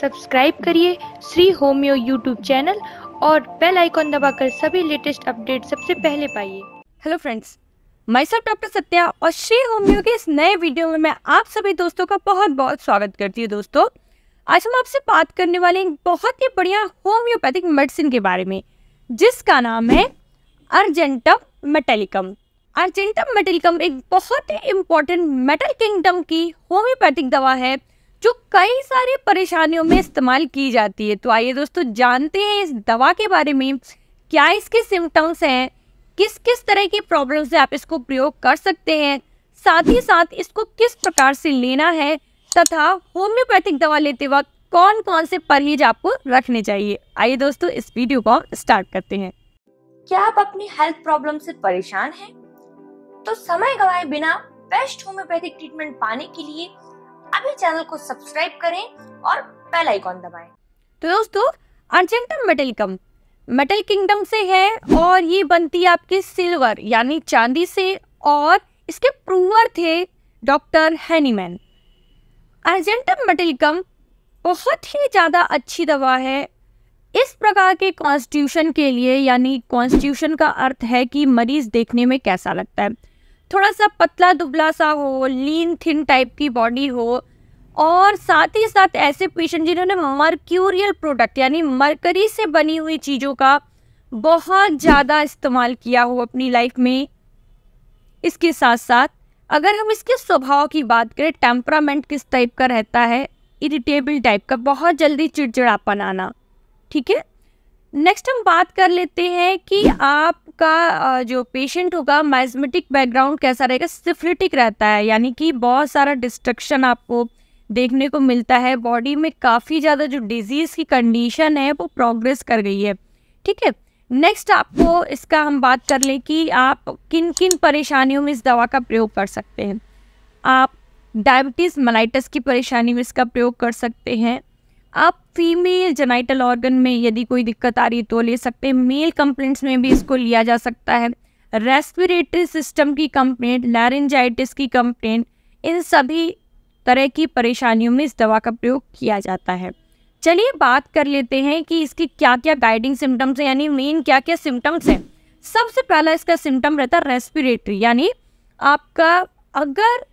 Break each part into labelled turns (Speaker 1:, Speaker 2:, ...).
Speaker 1: Subscribe करिए Shri homeo YouTube channel और bell icon दबाकर सभी लेटेस्ट अपडेट सबसे पहले पाइए हेलो फ्रेंड्स मैं सब डॉक्टर सत्या और श्री होम्यो के इस नए वीडियो में मैं आप सभी दोस्तों का बहुत बहुत स्वागत करती हूँ दोस्तों आज हम आपसे बात करने वाले एक बहुत ही बढ़िया होम्योपैथिक मेडिसिन के बारे में जिसका नाम है अर्जेंटम मेटेलिकम अर्जेंटम मेटेलिकम एक बहुत ही इम्पोर्टेंट मेटल किंगडम की होम्योपैथिक दवा है जो कई सारी परेशानियों में इस्तेमाल की जाती है तो आइए दोस्तों जानते हैं इस दवा के बारे में क्या इसके सिम्टम्स हैं किस किस तरह की प्रॉब्लम से आप इसको प्रयोग कर सकते हैं साथ ही साथ इसको किस प्रकार से लेना है तथा होम्योपैथिक दवा लेते वक्त कौन कौन से परहेज आपको रखने चाहिए आइए दोस्तों इस वीडियो को स्टार्ट करते हैं क्या आप अपनी हेल्थ प्रॉब्लम से परेशान हैं? तो समय गवाए बिना बेस्ट होम्योपैथिक ट्रीटमेंट पाने के लिए अभी चैनल को सब्सक्राइब करें और बेल आइकॉन दबाएं। तो दोस्तों argentum metallicum metal kingdom से है और ये बनती है आपकी सिल्वर यानी चांदी से और इसके प्रूवर थे डॉक्टर हैनीमैन अर्जेंटम मेटलकम बहुत ही ज़्यादा अच्छी दवा है इस प्रकार के कॉन्स्टिट्यूशन के लिए यानी कॉन्स्टिट्यूशन का अर्थ है कि मरीज देखने में कैसा लगता है थोड़ा सा पतला दुबला सा हो लीन थिन टाइप की बॉडी हो और साथ ही साथ ऐसे पेशेंट जिन्होंने मर्क्यूरियल प्रोडक्ट यानी मरकरी से बनी हुई चीज़ों का बहुत ज़्यादा इस्तेमाल किया हो अपनी लाइफ में इसके साथ साथ अगर हम इसके स्वभाव की बात करें टेम्परामेंट किस टाइप का रहता है इरिटेबल टाइप का बहुत जल्दी चिड़चिड़ापन आना ठीक है नेक्स्ट हम बात कर लेते हैं कि आपका जो पेशेंट होगा माइजमेटिक बैकग्राउंड कैसा रहेगा सिफलिटिक रहता है यानी कि बहुत सारा डिस्ट्रक्शन आपको देखने को मिलता है बॉडी में काफ़ी ज़्यादा जो डिजीज़ की कंडीशन है वो प्रोग्रेस कर गई है ठीक है नेक्स्ट आपको इसका हम बात कर लें कि आप किन किन परेशानियों में इस दवा का प्रयोग कर सकते हैं आप डायबिटीज़ मलाइटस की परेशानी में इसका प्रयोग कर सकते हैं आप फीमेल जेनाइटल ऑर्गन में यदि कोई दिक्कत आ रही है तो ले सकते हैं मेल कंप्लेंट्स में भी इसको लिया जा सकता है रेस्पिरेटरी सिस्टम की कंप्लेंट लैरेंजाइटिस की कंप्लेंट इन सभी तरह की परेशानियों में इस दवा का प्रयोग किया जाता है चलिए बात कर लेते हैं कि इसकी क्या क्या गाइडिंग सिम्टम्स हैं यानी मेन क्या क्या सिम्टम्स हैं सबसे पहला इसका सिम्टम रहता है रेस्पिरेटरी यानी आपका अगर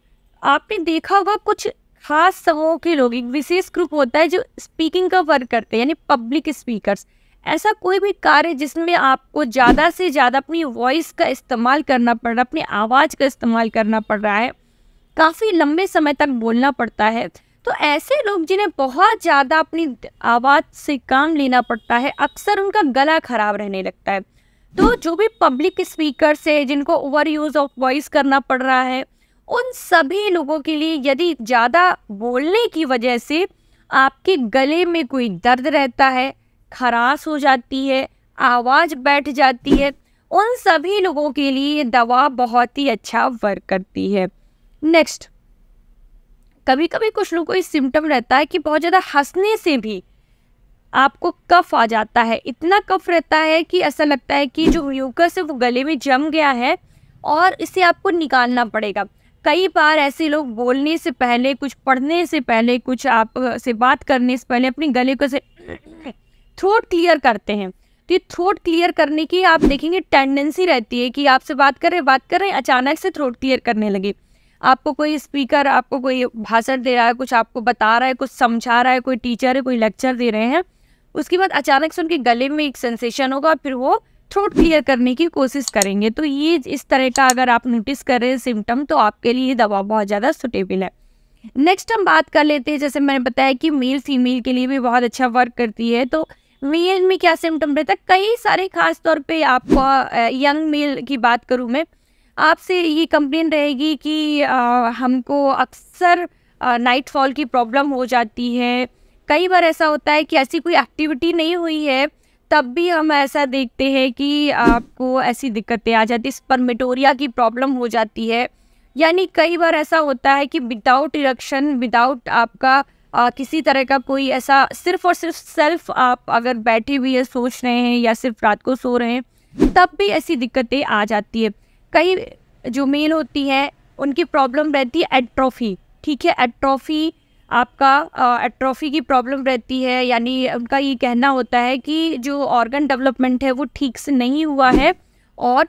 Speaker 1: आपने देखा होगा कुछ खास समूह के लोग एक विशेष ग्रुप होता है जो स्पीकिंग का वर्क करते हैं यानी पब्लिक स्पीकर्स ऐसा कोई भी कार्य जिसमें आपको ज़्यादा से ज़्यादा अपनी वॉइस का इस्तेमाल करना पड़ रहा है अपनी आवाज़ का इस्तेमाल करना पड़ रहा है काफ़ी लंबे समय तक बोलना पड़ता है तो ऐसे लोग जिन्हें बहुत ज़्यादा अपनी आवाज़ से काम लेना पड़ता है अक्सर उनका गला ख़राब रहने लगता है तो जो भी पब्लिक स्पीकर से जिनको ओवर यूज़ ऑफ वॉइस करना पड़ रहा है उन सभी लोगों के लिए यदि ज़्यादा बोलने की वजह से आपके गले में कोई दर्द रहता है खराश हो जाती है आवाज़ बैठ जाती है उन सभी लोगों के लिए ये दवा बहुत ही अच्छा वर्क करती है नेक्स्ट कभी कभी कुछ लोगों को इस सिम्टम रहता है कि बहुत ज़्यादा हंसने से भी आपको कफ आ जाता है इतना कफ रहता है कि ऐसा लगता है कि जो म्यूकस है वो गले में जम गया है और इसे आपको निकालना पड़ेगा कई बार ऐसे लोग बोलने से पहले कुछ पढ़ने से पहले कुछ आप से बात करने से पहले अपने गले को से थ्रोट क्लियर करते हैं तो ये थ्रोट क्लियर करने की आप देखेंगे टेंडेंसी रहती है कि आपसे बात कर रहे हैं बात कर रहे हैं अचानक से थ्रोट क्लियर करने लगे आपको कोई स्पीकर आपको कोई भाषण दे रहा है कुछ आपको बता रहा है कुछ समझा रहा है कोई टीचर है कोई लेक्चर दे रहे हैं उसके बाद अचानक से उनके गले में एक सेंसेशन होगा फिर वो थ्रोट क्लियर करने की कोशिश करेंगे तो ये इस तरह का अगर आप नोटिस कर रहे हैं सिम्टम तो आपके लिए ये दवा बहुत ज़्यादा सुटेबल है नेक्स्ट हम बात कर लेते हैं जैसे मैंने बताया कि मेल फीमेल के लिए भी बहुत अच्छा वर्क करती है तो मेल में क्या सिम्टम रहता है कई सारे खास तौर पे आपको यंग मेल की बात करूँ मैं आपसे ये कंप्लेन रहेगी कि आ, हमको अक्सर नाइट फॉल की प्रॉब्लम हो जाती है कई बार ऐसा होता है कि ऐसी कोई एक्टिविटी नहीं हुई है तब भी हम ऐसा देखते हैं कि आपको ऐसी दिक्कतें आ जाती है स्पर्मेटोरिया की प्रॉब्लम हो जाती है यानी कई बार ऐसा होता है कि विदाउट इरक्शन विदाउट आपका आ, किसी तरह का कोई ऐसा सिर्फ और सिर्फ सेल्फ आप अगर बैठे हुए सोच रहे हैं या सिर्फ रात को सो रहे हैं तब भी ऐसी दिक्कतें आ जाती है कई जो मेल होती है उनकी प्रॉब्लम रहती है एट्रोफी ठीक है एट्रोफी आपका एट्रॉफी की प्रॉब्लम रहती है यानी उनका ये कहना होता है कि जो ऑर्गन डेवलपमेंट है वो ठीक से नहीं हुआ है और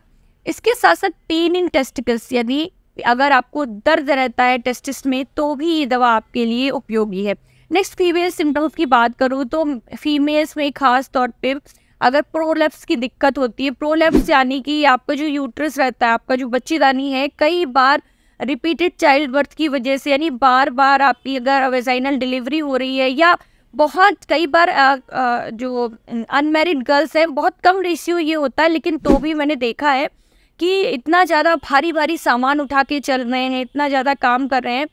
Speaker 1: इसके साथ साथ पेन इन टेस्टिकल्स यानी अगर आपको दर्द रहता है टेस्टिस में तो भी ये दवा आपके लिए उपयोगी है नेक्स्ट फीमेल सिम्टम्स की बात करूँ तो फीमेल्स में ख़ास तौर पे अगर प्रोलेप्स की दिक्कत होती है प्रोलेप्स यानी कि आपका जो यूट्रस रहता है आपका जो बच्चेदानी है कई बार रिपीटेड चाइल्ड बर्थ की वजह से यानी बार बार आपकी अगर वेजाइनल डिलीवरी हो रही है या बहुत कई बार आ, आ, जो अनमेरिड गर्ल्स हैं बहुत कम रेशियो ये होता है लेकिन तो भी मैंने देखा है कि इतना ज़्यादा भारी भारी सामान उठा के चल रहे हैं इतना ज़्यादा काम कर रहे हैं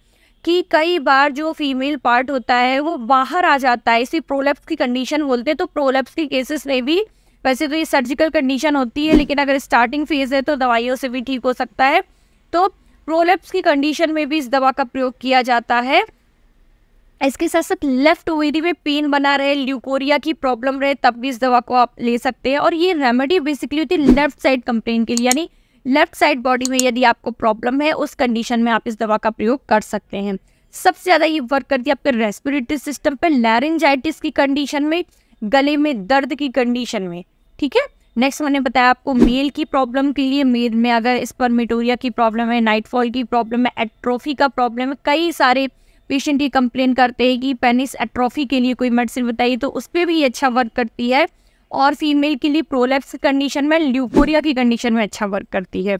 Speaker 1: कि कई बार जो फीमेल पार्ट होता है वो बाहर आ जाता है इसी प्रोलेप्स की कंडीशन बोलते हैं तो प्रोलेप्स के केसेस में भी वैसे तो ये सर्जिकल कंडीशन होती है लेकिन अगर स्टार्टिंग फेज़ है तो दवाइयों से भी ठीक हो सकता है तो प्रोलेप्स की कंडीशन में भी इस दवा का प्रयोग किया जाता है इसके साथ साथ लेफ्ट ओवरी में पेन बना रहे ल्यूकोरिया की प्रॉब्लम रहे तब भी इस दवा को आप ले सकते हैं और ये रेमेडी बेसिकली होती है लेफ्ट साइड कंप्लेन के लिए यानी लेफ्ट साइड बॉडी में यदि आपको प्रॉब्लम है उस कंडीशन में आप इस दवा का प्रयोग कर सकते हैं सबसे ज़्यादा ये वर्क करती है आपके रेस्पिरेटरी सिस्टम पर लैरेंजाइटिस की कंडीशन में गले में दर्द की कंडीशन में ठीक है नेक्स्ट मैंने बताया आपको मेल की प्रॉब्लम के लिए मेल में अगर इस पर मिटोरिया की प्रॉब्लम है नाइटफॉल की प्रॉब्लम है एट्रोफी का प्रॉब्लम है कई सारे पेशेंट ये कंप्लेन करते हैं कि पेनिस एट्रोफी के लिए कोई मेडिसिन बताइए तो उस पर भी अच्छा वर्क करती है और फीमेल के लिए प्रोलेप्स कंडीशन में ल्यूकोरिया की कंडीशन में अच्छा वर्क करती है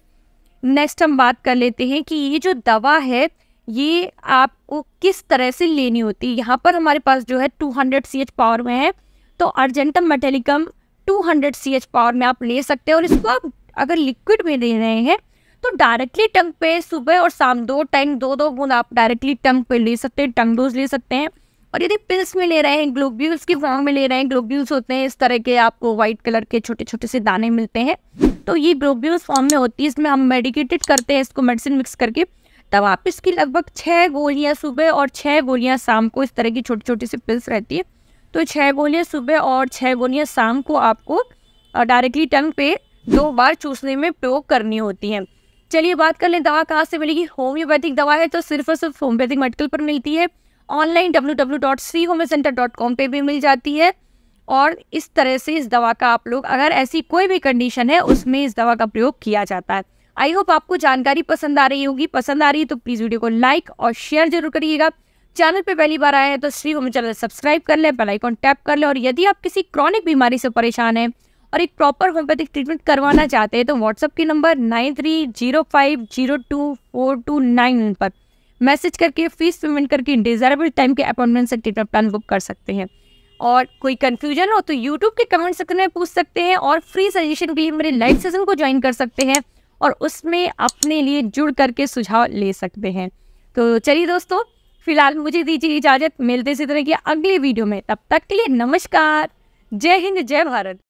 Speaker 1: नेक्स्ट हम बात कर लेते हैं कि ये जो दवा है ये आपको किस तरह से लेनी होती है यहाँ पर हमारे पास जो है two hundred C H power में है तो argentum metallicum two hundred C H power में आप ले सकते हैं और इसको आप अगर लिक्विड में ले रहे हैं तो डायरेक्टली टंग पे सुबह और शाम दो टाइम दो दो बूंद आप डायरेक्टली टंग पे ले सकते हैं टंग डोज ले सकते हैं और यदि पिल्स में ले रहे हैं ग्लोब्यूल्स की फॉर्म में ले रहे हैं ग्लोब्यूल्स होते हैं इस तरह के आपको व्हाइट कलर के छोटे छोटे से दाने मिलते हैं तो ये ग्लोब्यूल्स फॉर्म में होती है इसमें हम मेडिकेटेड करते हैं इसको मेडिसिन मिक्स करके तब आप इसकी लगभग छः गोलियाँ सुबह और छः गोलियाँ शाम को इस तरह की छोटी छोटी सी पिल्स रहती है तो छः गोलियाँ सुबह और छः गोलियाँ शाम को आपको डायरेक्टली टंग पे दो बार चूसने में प्रयोग करनी होती हैं चलिए बात कर लें दवा कहाँ से मिलेगी होम्योपैथिक दवा है तो सिर्फ और सिर्फ होम्योपैथिक मेडिकल पर मिलती है online W W dot C home centre dot com पर भी मिल जाती है और इस तरह से इस दवा का आप लोग अगर ऐसी कोई भी कंडीशन है उसमें इस दवा का प्रयोग किया जाता है आई होप आपको जानकारी पसंद आ रही होगी पसंद आ रही है तो प्लीज़ वीडियो को लाइक और शेयर जरूर करिएगा चैनल पे पहली बार आए हैं तो श्री होम चैनल सब्सक्राइब कर लें बेलाइकॉन टैप कर लें और यदि आप किसी क्रॉनिक बीमारी से परेशान हैं और एक प्रॉपर होम्योपैथिक ट्रीटमेंट करवाना चाहते हैं तो व्हाट्सअप के number nine three zero five zero two four two nine पर मैसेज करके फीस पेमेंट करके डिजायरेबल टाइम के अपॉइंटमेंट से ट्रीटमेंट प्लान बुक कर सकते हैं और कोई कन्फ्यूजन हो तो यूट्यूब के कमेंट सेक्शन में पूछ सकते हैं और फ्री सजेशन के लिए मेरे लाइव सेशन को ज्वाइन कर सकते हैं और उसमें अपने लिए जुड़ करके सुझाव ले सकते हैं तो चलिए दोस्तों फिलहाल मुझे दीजिए इजाज़त मिलते इसी तरह की अगली वीडियो में तब तक के लिए नमस्कार जय हिंद जय भारत